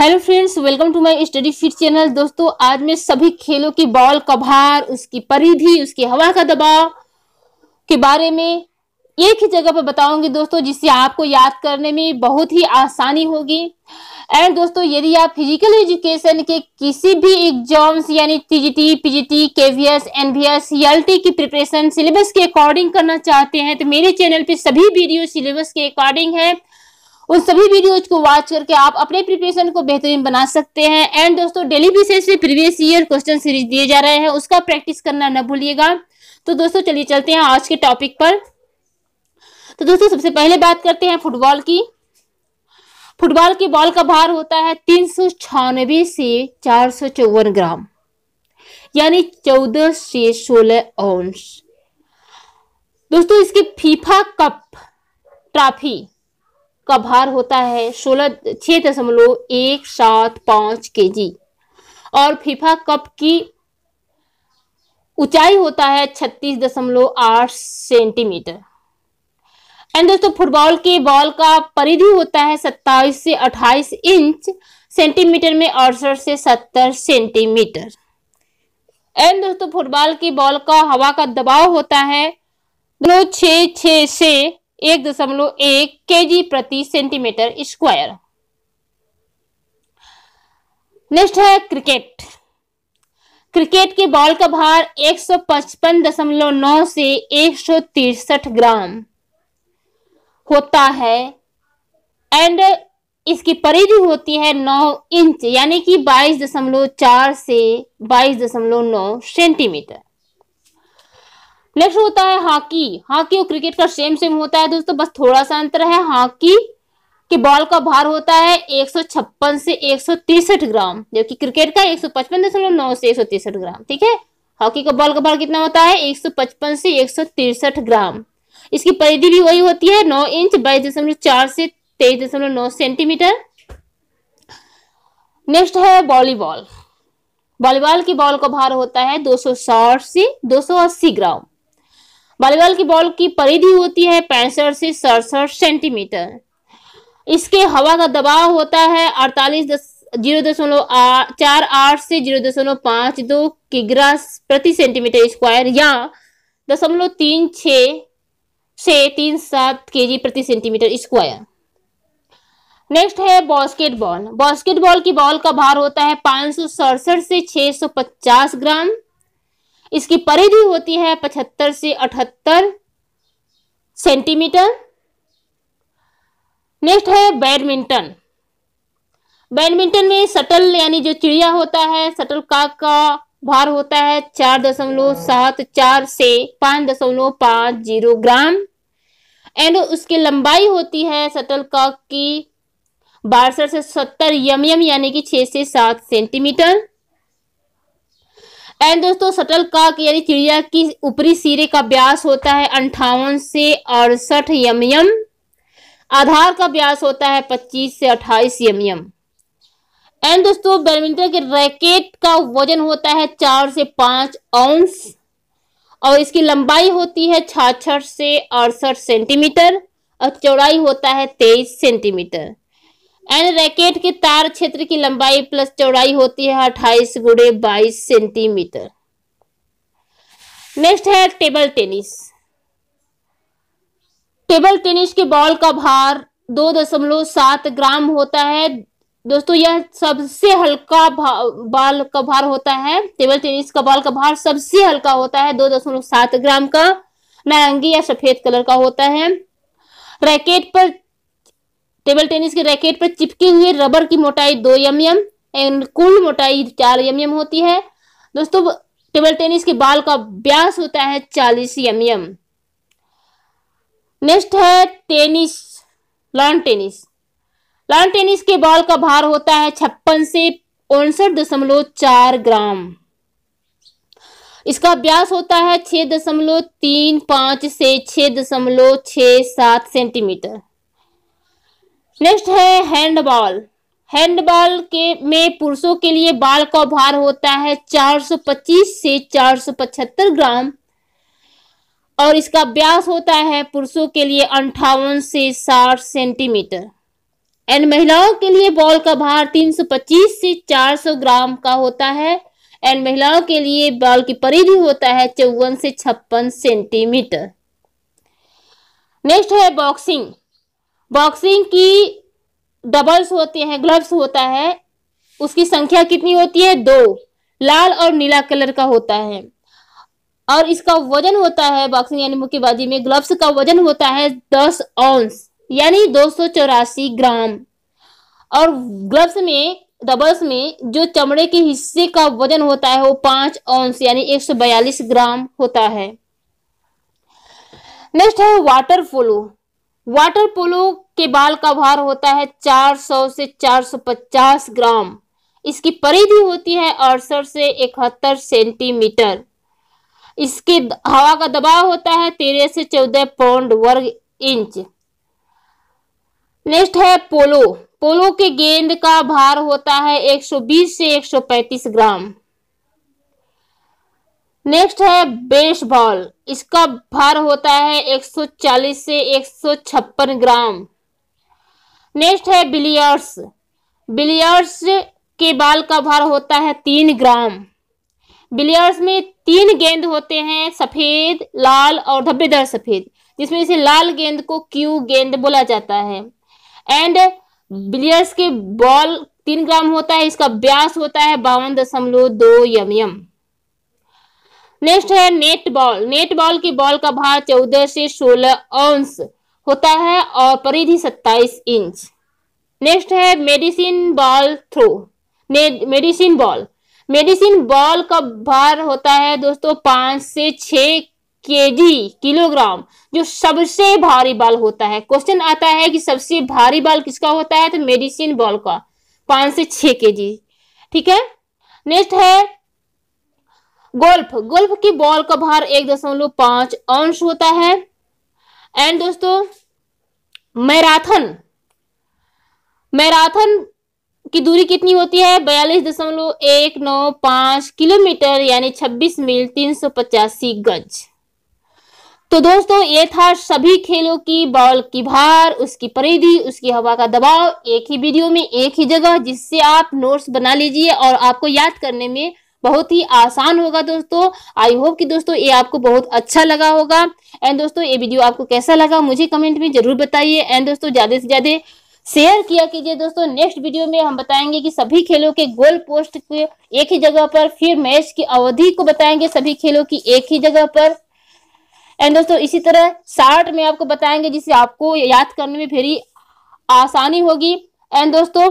hello friends welcome to my study fit channel दोस्तों आज मैं सभी खेलों की बॉल का भार उसकी परिधि उसकी हवा का दबाव के बारे में एक ही जगह पर बताऊंगी दोस्तों जिससे आपको याद करने में बहुत ही आसानी होगी एंड दोस्तों यदि आप फिजिकल एजुकेशन के किसी भी एग्जाम्स यानी TGT PGT KVS NVS CLT की प्रिपरेशन सिलेबस के अकॉर्डिंग करना चाहते हैं तो मेरे चैनल पे सभी वीडियो सिलेबस के अकॉर्डिंग है उन सभी वीडियोज को वॉच करके आप अपने प्रिपरेशन को बेहतरीन बना सकते हैं एंड दोस्तों डेली बेसिस पे प्रीवियस ईयर क्वेश्चन सीरीज दिए जा रहे हैं उसका प्रैक्टिस करना न भूलिएगा तो दोस्तों चलिए चलते हैं आज के टॉपिक पर तो दोस्तों सबसे पहले बात करते हैं फुटबॉल की फुटबॉल के बॉल का भार होता है तीन सौ से चार सौ चौवन ग्राम यानी चौदह से सोलह औंस दोस्तों इसके फीफा कप ट्रॉफी का भार होता है सोलह छह दशमलव एक सात पांच के जी और फीफा कप की ऊंचाई होता है छत्तीस दशमलव आठ सेंटीमीटर एंड दोस्तों फुटबॉल के बॉल का परिधि होता है सत्ताईस से अट्ठाईस इंच सेंटीमीटर में अड़सठ से सत्तर सेंटीमीटर एंड दोस्तों फुटबॉल की बॉल का हवा का दबाव होता है दो छ से एक दशमलव एक के जी प्रति सेंटीमीटर स्क्वायर नेक्स्ट है क्रिकेट क्रिकेट के बॉल का भार 155.9 से 163 ग्राम होता है एंड इसकी परिधि होती है 9 इंच यानी कि 22.4 से 22.9 सेंटीमीटर नेक्स्ट होता है हॉकी हॉकी और क्रिकेट का सेम सेम होता है दोस्तों बस थोड़ा सा अंतर है हॉकी के बॉल का भार होता है छप्पन से तिरसठ ग्राम जबकि क्रिकेट का नौ से तिरसठ ग्राम ठीक है हॉकी का बॉल का भार कितना होता है 155 से तिरसठ ग्राम इसकी परिधि भी वही होती है 9 इंच बाईस दशमलव चार से तेईस दशमलव नौ सेंटीमीटर नेक्स्ट है वॉलीबॉल वॉलीबॉल की बॉल का भार होता है 260 से 280 ग्राम वॉलीबॉल की बॉल की परिधि होती है पैंसठ से सड़सठ सेंटीमीटर इसके हवा का दबाव होता है अड़तालीस दस जीरो दशमलव चार आठ से जीरो दशमलव पांच दो किग्रा प्रति सेंटीमीटर स्क्वायर या दशमलव तीन छ से तीन सात के जी प्रति सेंटीमीटर स्क्वायर नेक्स्ट है बास्केटबॉल बास्केटबॉल की बॉल का भार होता है पांच सौ सड़सठ से सौ पचास ग्राम इसकी परिधि होती है पचहत्तर से अठहत्तर सेंटीमीटर नेक्स्ट है बैडमिंटन बैडमिंटन में सटल यानी जो चिड़िया होता है सटल काक का भार होता है चार दशमलव सात चार से पाँच दशमलव पाँच जीरो ग्राम एंड उसकी लंबाई होती है सटल काक की बासठ से सत्तर यम यम यानी कि छह से सात सेंटीमीटर एंड दोस्तों सटल काक यानी चिड़िया की ऊपरी सिरे का व्यास होता है अंठावन से अड़सठ यम यम आधार का व्यास होता है पच्चीस से अट्ठाईस यम यम एंड दोस्तों बैडमिंटन के रैकेट का वजन होता है चार से पांच औंस और इसकी लंबाई होती है छाछठ से अड़सठ सेंटीमीटर और चौड़ाई होता है तेईस सेंटीमीटर एंड रैकेट के तार क्षेत्र की लंबाई प्लस चौड़ाई होती है अट्ठाईस गुड़े बाईस सेंटीमीटर नेक्स्ट है टेबल टेनिस टेबल टेनिस के बॉल का भार दो दशमलव सात ग्राम होता है दोस्तों यह सबसे हल्का बाल का भार होता है टेबल टेनिस का बॉल का भार सबसे हल्का होता है दो दशमलव सात ग्राम का नारंगी या सफेद कलर का होता है रैकेट पर टेबल टेनिस के रैकेट पर चिपके हुए रबर की मोटाई दो एम एम एंड कुल मोटाई चार एम एम होती है दोस्तों टेबल टेनिस के बाल का व्यास होता है चालीस एम एम नेक्स्ट है tennis lawn tennis lawn tennis के बॉल का भार होता है छप्पन से उनसठ दशमलव चार ग्राम इसका व्यास होता है छह दशमलव तीन पांच से छह दशमलव छह सात सेंटीमीटर नेक्स्ट है हैंडबॉल हैंडबॉल के में पुरुषों के लिए बाल का भार होता है 425 से 475 ग्राम और इसका व्यास होता है पुरुषों के लिए अंठावन से 60 सेंटीमीटर एंड महिलाओं के लिए बॉल का भार 325 से 400 ग्राम का होता है एंड महिलाओं के लिए बॉल की परिधि होता है चौवन से छप्पन सेंटीमीटर नेक्स्ट है बॉक्सिंग बॉक्सिंग की डबल्स होते हैं ग्लव्स होता है उसकी संख्या कितनी होती है दो लाल और नीला कलर का होता है और इसका वजन होता है बॉक्सिंग यानी मुक्केबाजी में ग्लव्स का वजन होता है दस ऑंस यानी दो सौ चौरासी ग्राम और ग्लव्स में डबल्स में जो चमड़े के हिस्से का वजन होता है वो पांच ऑंस यानी एक सौ बयालीस ग्राम होता है नेक्स्ट है वाटर फ्लू वाटर पोलो के बाल का भार होता है 400 से 450 ग्राम इसकी परिधि होती है अड़सठ से इकहत्तर सेंटीमीटर इसके हवा का दबाव होता है तेरह से चौदह पौंड वर्ग इंच नेक्स्ट है पोलो पोलो के गेंद का भार होता है 120 से 135 ग्राम नेक्स्ट है बेसबॉल इसका भार होता है 140 से 156 ग्राम नेक्स्ट है बिलियर्स बिलियर्स के बाल का भार होता है तीन ग्राम बिलियर्स में तीन गेंद होते हैं सफ़ेद लाल और धब्बेदार सफ़ेद जिसमें से लाल गेंद को क्यू गेंद बोला जाता है एंड बिलियर्स के बॉल तीन ग्राम होता है इसका ब्यास होता है बावन दशमलव दो यम यम नेक्स्ट है नेट बॉल नेट बॉल की बॉल का भार चौदह से सोलह औंस होता है और परिधि सत्ताईस इंच नेक्स्ट है medicine ball throw medicine ball medicine ball का भार होता है दोस्तों पांच से छ केजी किलोग्राम जो सबसे भारी बॉल होता है क्वेश्चन आता है कि सबसे भारी बॉल किसका होता है तो मेडिसिन बॉल का पांच से छ के जी ठीक है नेक्स्ट है गोल्फ गोल्फ की बॉल का भार एक दशमलव पांच अंश होता है एंड दोस्तों मैराथन मैराथन की दूरी कितनी होती है बयालीस दशमलव एक नौ पांच किलोमीटर यानी छब्बीस मील तीन सौ पचासी गज तो दोस्तों ये था सभी खेलों की बॉल की भार उसकी परिधि उसकी हवा का दबाव एक ही वीडियो में एक ही जगह जिससे आप नोट्स बना लीजिए और आपको याद करने में बहुत ही आसान होगा दोस्तों आई होप कि दोस्तों ये आपको बहुत अच्छा लगा होगा एंड दोस्तों ये वीडियो आपको कैसा लगा मुझे कमेंट में जरूर बताइए एंड दोस्तों ज़्यादा से ज़्यादा शेयर किया कीजिए दोस्तों नेक्स्ट वीडियो में हम बताएंगे कि सभी खेलों के गोल पोस्ट के एक ही जगह पर फिर मैच की अवधि को बताएंगे सभी खेलों की एक ही जगह पर एंड दोस्तों इसी तरह शार्ट में आपको बताएंगे जिसे आपको याद करने में फिर आसानी होगी एंड दोस्तों